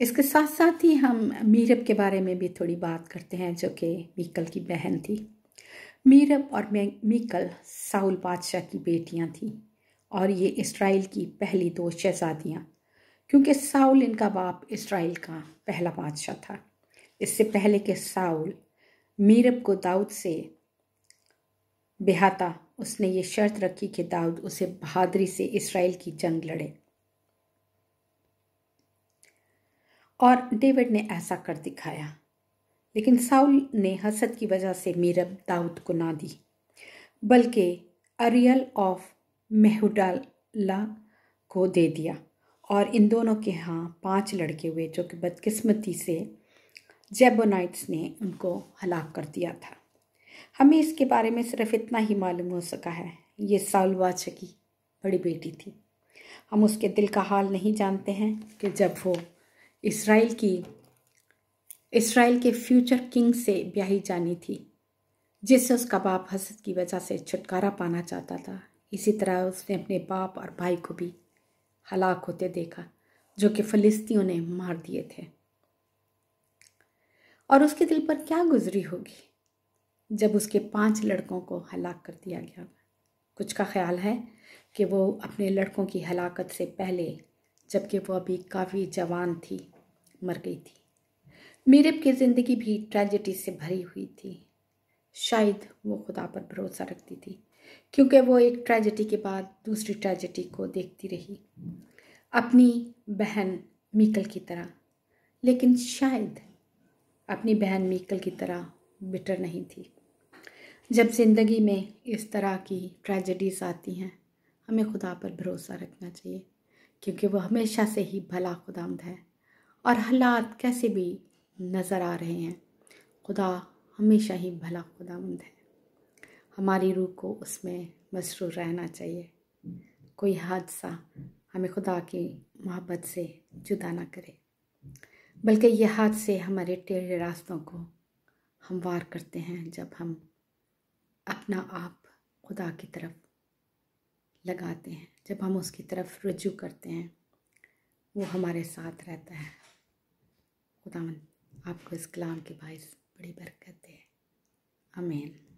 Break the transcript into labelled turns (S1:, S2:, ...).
S1: इसके साथ साथ ही हम मीरब के बारे में भी थोड़ी बात करते हैं जो कि मीकल की बहन थी मीरब और मीकल साउल बादशाह की बेटियां थीं और ये इसराइल की पहली दो शहजादियाँ क्योंकि साउल इनका बाप इसराइल का पहला बादशाह था इससे पहले कि साउल मीरब को दाऊद से बेहाता उसने ये शर्त रखी कि दाऊद उसे बहादुरी से इसराइल की जंग लड़े और डेविड ने ऐसा कर दिखाया लेकिन साउल ने हसद की वजह से मीरब दाऊद को ना दी बल्कि अरियल ऑफ मेहुडाला को दे दिया और इन दोनों के यहाँ पांच लड़के हुए जो कि बदकिस्मती से जेबोनाइट्स ने उनको हलाक कर दिया था हमें इसके बारे में सिर्फ इतना ही मालूम हो सका है ये साउल की बड़ी बेटी थी हम उसके दिल का हाल नहीं जानते हैं कि जब वो इसराइल की इसराइल के फ्यूचर किंग से ब्याही जानी थी जिससे उसका बाप हसद की वजह से छुटकारा पाना चाहता था इसी तरह उसने अपने बाप और भाई को भी हलाक होते देखा जो कि फ़लिस्तियों ने मार दिए थे और उसके दिल पर क्या गुजरी होगी जब उसके पांच लड़कों को हलाक कर दिया गया कुछ का ख्याल है कि वो अपने लड़कों की हलाकत से पहले जबकि वो अभी काफ़ी जवान थी मर गई थी मीरब की ज़िंदगी भी ट्रेजिडी से भरी हुई थी शायद वो खुदा पर भरोसा रखती थी क्योंकि वो एक ट्रेजिडी के बाद दूसरी ट्रेजिडी को देखती रही अपनी बहन मीकल की तरह लेकिन शायद अपनी बहन मीकल की तरह बिटर नहीं थी जब ज़िंदगी में इस तरह की ट्रेजडीज़ आती हैं हमें खुदा पर भरोसा रखना चाहिए क्योंकि वो हमेशा से ही भला खुदामद है और हालात कैसे भी नज़र आ रहे हैं खुदा हमेशा ही भला खुदामंद है हमारी रूह को उसमें मसरूर रहना चाहिए कोई हादसा हमें खुदा की मोहब्बत से जुदा ना करे बल्कि ये हादसे हमारे टेढ़े रास्तों को हमवार करते हैं जब हम अपना आप खुदा की तरफ लगाते हैं जब हम उसकी तरफ रुजू करते हैं वो हमारे साथ रहता है खुदावन आपको इस कलाम के बायस बड़ी बरकत दे अमीन